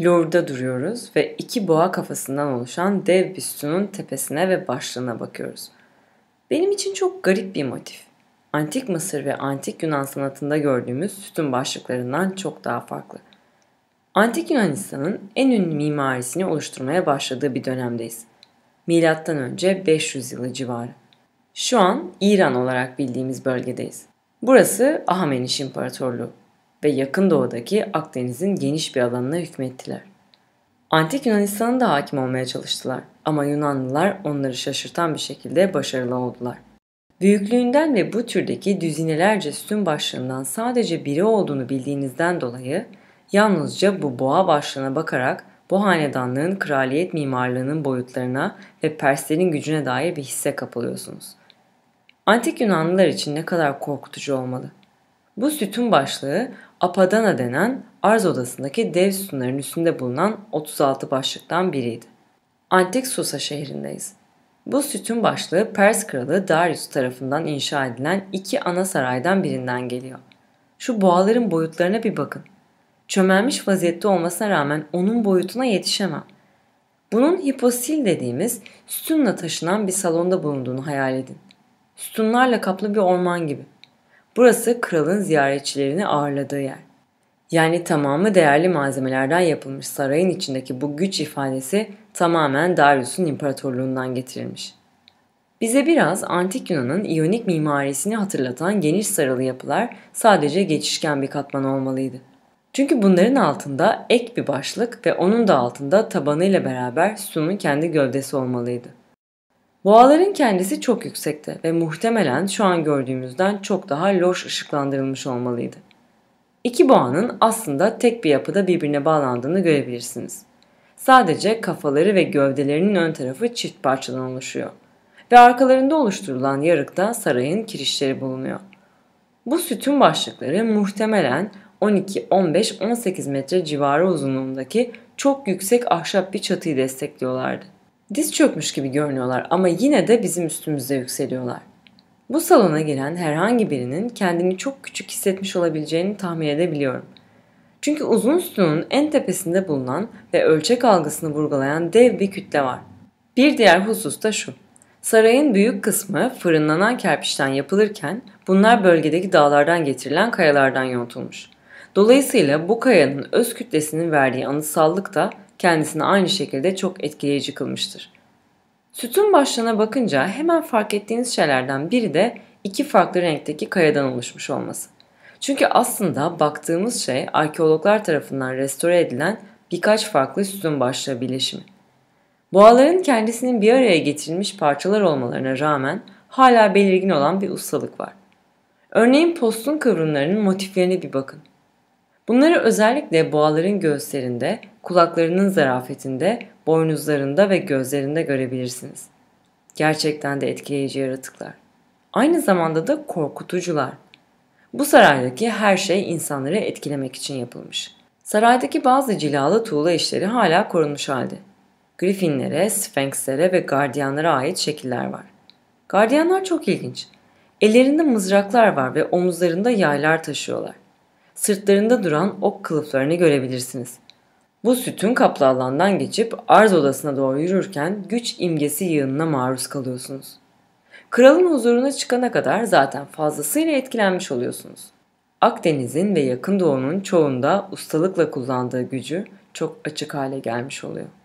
Louvre'da duruyoruz ve iki boğa kafasından oluşan dev büstünün tepesine ve başlığına bakıyoruz. Benim için çok garip bir motif. Antik Mısır ve Antik Yunan sanatında gördüğümüz sütun başlıklarından çok daha farklı. Antik Yunanistan'ın en ünlü mimarisini oluşturmaya başladığı bir dönemdeyiz. Milattan önce 500 yılı civarı. Şu an İran olarak bildiğimiz bölgedeyiz. Burası Ahameniş İmparatorluğu ve yakın doğudaki Akdeniz'in geniş bir alanına hükmettiler. Antik Yunanistan'a da hakim olmaya çalıştılar ama Yunanlılar onları şaşırtan bir şekilde başarılı oldular. Büyüklüğünden ve bu türdeki düzinelerce sütun başlığından sadece biri olduğunu bildiğinizden dolayı yalnızca bu boğa başlığına bakarak bu hanedanlığın kraliyet mimarlığının boyutlarına ve Perslerin gücüne dair bir hisse kapılıyorsunuz. Antik Yunanlılar için ne kadar korkutucu olmalı. Bu sütun başlığı Apadana denen arz odasındaki dev sütunların üstünde bulunan 36 başlıktan biriydi. Antik Susa şehrindeyiz. Bu sütun başlığı Pers kralı Darius tarafından inşa edilen iki ana saraydan birinden geliyor. Şu boğaların boyutlarına bir bakın. Çömelmiş vaziyette olmasına rağmen onun boyutuna yetişemem. Bunun hiposil dediğimiz sütunla taşınan bir salonda bulunduğunu hayal edin. Sütunlarla kaplı bir orman gibi. Burası kralın ziyaretçilerini ağırladığı yer. Yani tamamı değerli malzemelerden yapılmış sarayın içindeki bu güç ifadesi tamamen Darius'un imparatorluğundan getirilmiş. Bize biraz antik Yunan'ın iyonik mimarisini hatırlatan geniş sarılı yapılar sadece geçişken bir katman olmalıydı. Çünkü bunların altında ek bir başlık ve onun da altında tabanıyla beraber sütunun kendi gövdesi olmalıydı. Boğaların kendisi çok yüksekte ve muhtemelen şu an gördüğümüzden çok daha loş ışıklandırılmış olmalıydı. İki boğanın aslında tek bir yapıda birbirine bağlandığını görebilirsiniz. Sadece kafaları ve gövdelerinin ön tarafı çift parçadan oluşuyor ve arkalarında oluşturulan yarıkta sarayın kirişleri bulunuyor. Bu sütun başlıkları muhtemelen 12, 15, 18 metre civarı uzunluğundaki çok yüksek ahşap bir çatıyı destekliyorlardı. Diz çökmüş gibi görünüyorlar ama yine de bizim üstümüzde yükseliyorlar. Bu salona giren herhangi birinin kendini çok küçük hissetmiş olabileceğini tahmin edebiliyorum. Çünkü uzun sütunun en tepesinde bulunan ve ölçek algısını vurgulayan dev bir kütle var. Bir diğer husus da şu. Sarayın büyük kısmı fırınlanan kerpiçten yapılırken bunlar bölgedeki dağlardan getirilen kayalardan yontulmuş. Dolayısıyla bu kayanın öz kütlesinin verdiği anısallık da kendisini aynı şekilde çok etkileyici kılmıştır. Sütun başlığına bakınca hemen fark ettiğiniz şeylerden biri de iki farklı renkteki kayadan oluşmuş olması. Çünkü aslında baktığımız şey arkeologlar tarafından restore edilen birkaç farklı sütun başlığı bileşimi. Boğaların kendisinin bir araya getirilmiş parçalar olmalarına rağmen hala belirgin olan bir ustalık var. Örneğin postun kıvrımlarının motiflerine bir bakın. Bunları özellikle boğaların göğüslerinde, kulaklarının zarafetinde, boynuzlarında ve gözlerinde görebilirsiniz. Gerçekten de etkileyici yaratıklar. Aynı zamanda da korkutucular. Bu saraydaki her şey insanları etkilemek için yapılmış. Saraydaki bazı cilalı tuğla işleri hala korunmuş halde. Griffinlere, Sphinxlere ve gardiyanlara ait şekiller var. Gardiyanlar çok ilginç. Ellerinde mızraklar var ve omuzlarında yaylar taşıyorlar sırtlarında duran ok kılıflarını görebilirsiniz. Bu sütun kaplı alandan geçip arz odasına doğru yürürken güç imgesi yığınına maruz kalıyorsunuz. Kralın huzuruna çıkana kadar zaten fazlasıyla etkilenmiş oluyorsunuz. Akdeniz'in ve yakın doğunun çoğunda ustalıkla kullandığı gücü çok açık hale gelmiş oluyor.